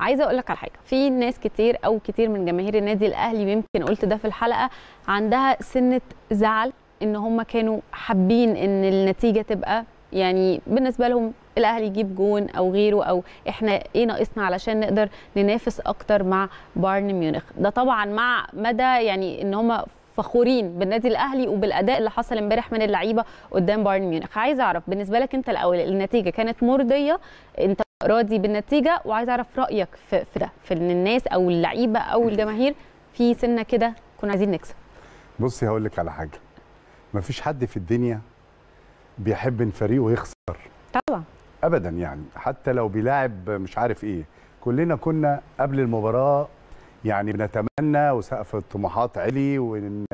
عايزه اقول لك على حاجه في ناس كتير او كتير من جماهير النادي الاهلي يمكن قلت ده في الحلقه عندها سنه زعل ان هم كانوا حابين ان النتيجه تبقى يعني بالنسبه لهم الاهلي يجيب جون او غيره او احنا ايه ناقصنا علشان نقدر ننافس اكتر مع بايرن ميونخ ده طبعا مع مدى يعني ان هم فخورين بالنادي الاهلي وبالاداء اللي حصل امبارح من اللعيبه قدام بايرن ميونخ عايزه اعرف بالنسبه لك انت الاول النتيجه كانت مرضيه انت راضي بالنتيجه وعايز اعرف رايك في في ده في ان الناس او اللعيبه او الجماهير في سنه كده كنا عايزين نكسب بصي هقول لك على حاجه مفيش حد في الدنيا بيحب ان فريقه يخسر طبعا ابدا يعني حتى لو بيلاعب مش عارف ايه كلنا كنا قبل المباراه يعني بنتمنى وسقف الطموحات علي وان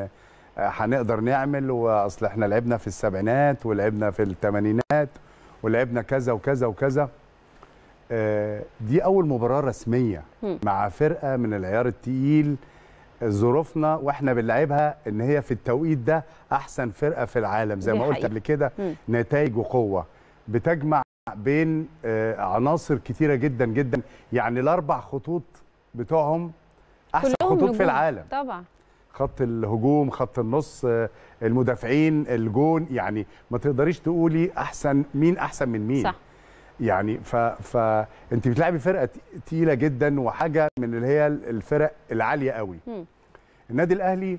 هنقدر نعمل واصل احنا لعبنا في السبعينات ولعبنا في الثمانينات ولعبنا كذا وكذا وكذا آه، دي اول مباراه رسميه مع فرقه من العيار التقيل آه، ظروفنا واحنا بنلعبها ان هي في التوقيت ده احسن فرقه في العالم زي ما قلت قبل كده نتائج وقوه بتجمع بين آه، عناصر كتيره جدا جدا يعني الاربع خطوط بتوعهم احسن خطوط في العالم طبعا خط الهجوم خط النص المدافعين الجون يعني ما تقدريش تقولي احسن مين احسن من مين صح. يعني ف فانت بتلعبي فرقه تقيله جدا وحاجه من اللي هي الفرق العاليه قوي م. النادي الاهلي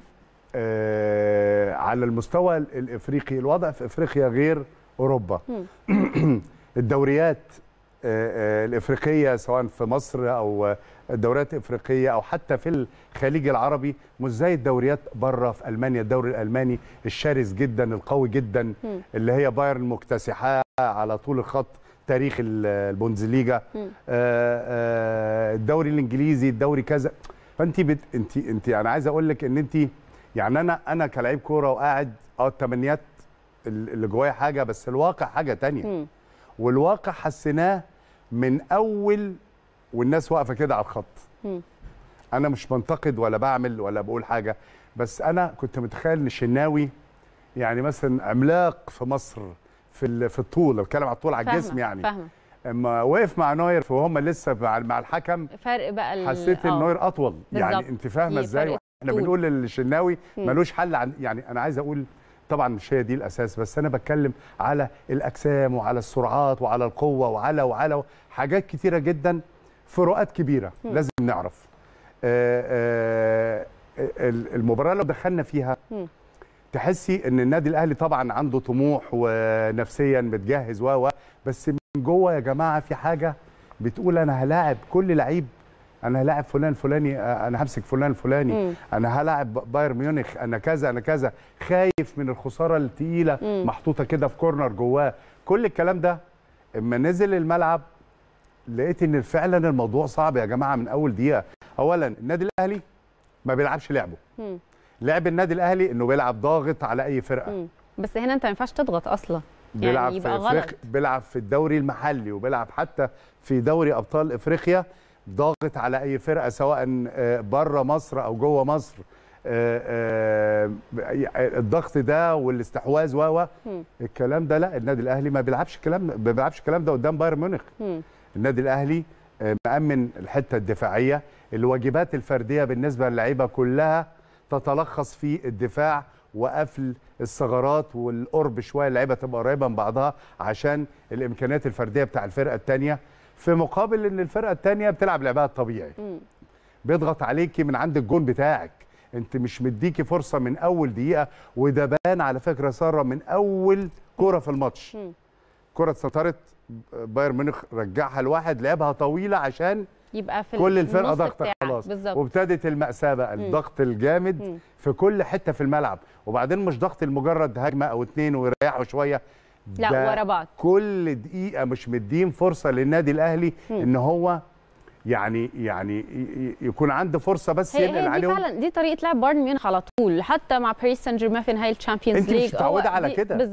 آه على المستوى الافريقي الوضع في افريقيا غير اوروبا الدوريات آه،, آه الافريقيه سواء في مصر او الدوريات الافريقيه او حتى في الخليج العربي مش زي الدوريات بره في المانيا الدوري الالماني الشرس جدا القوي جدا اللي هي بايرن مكتسحاه على طول الخط تاريخ البونزليجا آه، آه، الدوري الانجليزي الدوري كذا فانت بت... انت انت انا عايز اقول لك ان انت يعني انا انا كلاعب كوره وقاعد اه التمنيات اللي جوايا حاجه بس الواقع حاجه تانية والواقع حسيناه من اول والناس واقفه كده على الخط انا مش بنتقد ولا بعمل ولا بقول حاجه بس انا كنت متخيل ان الشناوي يعني مثلا عملاق في مصر في في الطول بتكلم على الطول على الجسم يعني فاهمة. اما وقف مع نوير وهم لسه مع, الحكم فرق بقى حسيت ان آه. نوير اطول بالزبط. يعني انت فاهمه ازاي احنا بنقول للشناوي ملوش حل عن يعني انا عايز اقول طبعا مش هي دي الاساس بس انا بتكلم على الاجسام وعلى السرعات وعلى القوه وعلى وعلى حاجات كتيره جدا فروقات كبيره م. لازم نعرف آآ آه، آآ آه، المباراه اللي دخلنا فيها م. تحسي ان النادي الاهلي طبعا عنده طموح ونفسيا متجهز و بس من جوه يا جماعه في حاجه بتقول انا هلاعب كل لعيب انا هلاعب فلان فلاني انا همسك فلان فلاني انا هلاعب بايرن ميونخ انا كذا انا كذا خايف من الخساره الثقيله محطوطه كده في كورنر جواه كل الكلام ده اما نزل الملعب لقيت ان فعلا الموضوع صعب يا جماعه من اول دقيقه اولا النادي الاهلي ما بيلعبش لعبه لعب النادي الاهلي انه بيلعب ضاغط على اي فرقه مم. بس هنا انت ما ينفعش تضغط اصلا يعني بيلعب يعني يبقى في غلط. بيلعب في الدوري المحلي وبيلعب حتى في دوري ابطال افريقيا ضاغط على اي فرقه سواء آه، بره مصر او جوه مصر آه، آه، الضغط ده والاستحواذ و الكلام ده لا النادي الاهلي ما بيلعبش الكلام ما بيلعبش الكلام ده قدام بايرن ميونخ النادي الاهلي مأمن الحته الدفاعيه الواجبات الفرديه بالنسبه للعيبه كلها تتلخص في الدفاع وقفل الثغرات والقرب شويه اللعيبه تبقى قريبه من بعضها عشان الامكانيات الفرديه بتاع الفرقه الثانيه في مقابل ان الفرقه الثانيه بتلعب لعبها الطبيعي بيضغط عليكي من عند الجون بتاعك انت مش مديكي فرصه من اول دقيقه وده بان على فكره ساره من اول كوره في الماتش كره اتسطرت بايرن ميونخ رجعها لواحد لعبها طويله عشان يبقى في كل الفرقه ضغط خلاص وابتدت الماساه بقى الضغط الجامد مم. في كل حته في الملعب وبعدين مش ضغط المجرد هجمه او اثنين ويريحوا شويه لا ورا بعض كل دقيقه مش مدين فرصه للنادي الاهلي مم. ان هو يعني يعني يكون عنده فرصه بس هي ينقل هي دي عليهم فعلا دي طريقه لعب بايرن ميونخ على طول حتى مع باريس سان جيرمان في نهائي الشامبيونز ليج انت مش متعوده على كده